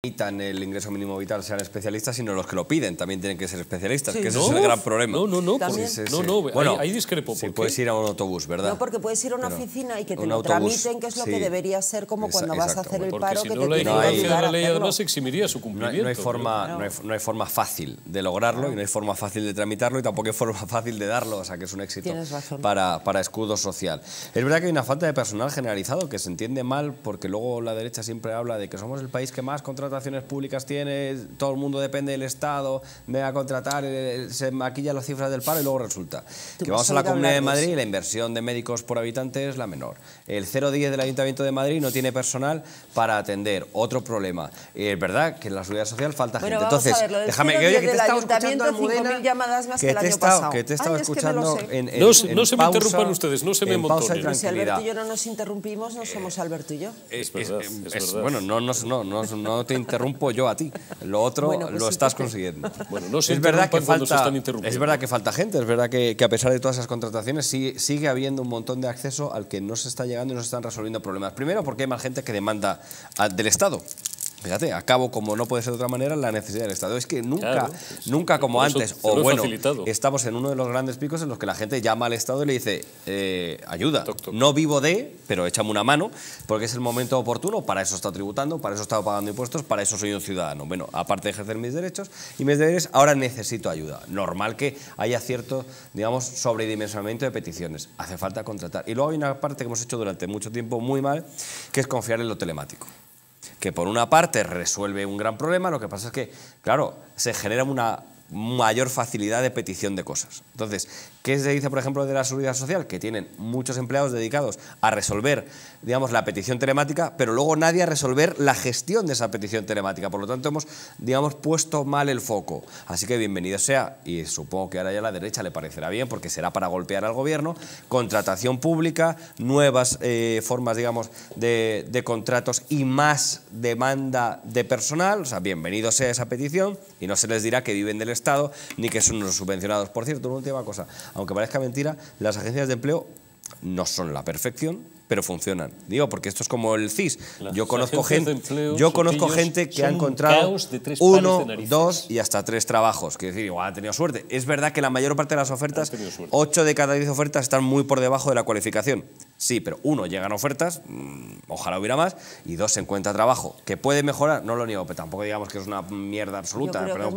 el ingreso mínimo vital sean especialistas, sino los que lo piden también tienen que ser especialistas, que es el gran problema. No, no, no, bueno, ahí, discrepo. Si puedes ir a un autobús, ¿verdad? No, porque puedes ir a una oficina y que te lo tramiten, que es lo que debería ser como cuando vas a hacer el paro. te la la ley además eximiría su cumplimiento. No, hay, forma, no, hay, no, hay, forma fácil de lograrlo y no hay forma fácil de tramitarlo y tampoco hay forma fácil de darlo, o sea que es un éxito para, para escudo social. Es verdad que hay una falta de personal generalizado que se entiende mal porque luego la derecha siempre habla de que somos el país que más contrata contrataciones públicas tiene, todo el mundo depende del Estado, me va a contratar, eh, se maquilla las cifras del paro y luego resulta que vamos a la Comunidad de Madrid y la inversión de médicos por habitante es la menor. El 010 del Ayuntamiento de Madrid no tiene personal para atender. Otro problema. Eh, es verdad que en la seguridad social falta gente. Entonces, déjame que, oye, que te estaba escuchando, que, estado, te escuchando en, en, No, se me interrumpan ustedes, no se me pues Si Alberto y yo no nos interrumpimos, no somos Alberto Es, Bueno, no, no, no, no, no te interrumpo yo a ti. Lo otro pues lo estás consiguiendo. Bueno, no es verdad que falta, Es verdad que falta gente, es verdad que, a pesar de todas esas contrataciones sigue, sigue, habiendo un montón de acceso al que no se está llegando y no se están resolviendo problemas. Primero porque hay más gente que demanda ah, del Estado. Fíjate, acabo como no puede ser de otra manera la necesidad del Estado. Es que nunca, nunca como antes, o bueno, estamos en uno de los grandes picos en los que la gente llama al Estado y le dice, eh, ayuda, no vivo de, pero échame una mano, porque es el momento oportuno, para eso está tributando, para eso estado pagando impuestos, para eso soy un ciudadano. Bueno, aparte de ejercer mis derechos y mis deberes, ahora necesito ayuda. Normal que haya cierto, digamos, sobredimensionamiento de peticiones. Hace falta contratar. Y luego hay una parte que hemos hecho durante mucho tiempo muy mal, que es confiar en lo telemático que por una parte resuelve un gran problema, lo que pasa es que, claro, se genera una mayor facilidad de petición de cosas. Entonces, ¿qué se dice, por ejemplo, de la seguridad social? Que tienen muchos empleados dedicados a resolver, digamos, la petición telemática, pero luego nadie a resolver la gestión de esa petición telemática. Por lo tanto, hemos, digamos, puesto mal el foco. Así que bienvenido sea, y supongo que ahora ya a la derecha le parecerá bien, porque será para golpear al gobierno, contratación pública, nuevas eh, formas, digamos, de, contratos y más demanda de personal. O sea, bienvenido sea esa petición, y no se les dirá que viven del Estado, ni que son los subvencionados. Por cierto, una última cosa, aunque parezca mentira, las agencias de empleo no son la perfección, pero funcionan. Digo, porque esto es como el CIS. yo conozco gente, que ha encontrado uno, dos y hasta tres trabajos. Quiero decir, igual ha tenido suerte. Es verdad que la mayor parte de las ofertas, ocho de cada diez ofertas están muy por debajo de la cualificación. Sí, pero uno, llegan ofertas, mm, ojalá hubiera más, y dos, se encuentra trabajo. Que puede mejorar, no lo niego, pero tampoco digamos que es una mierda absoluta.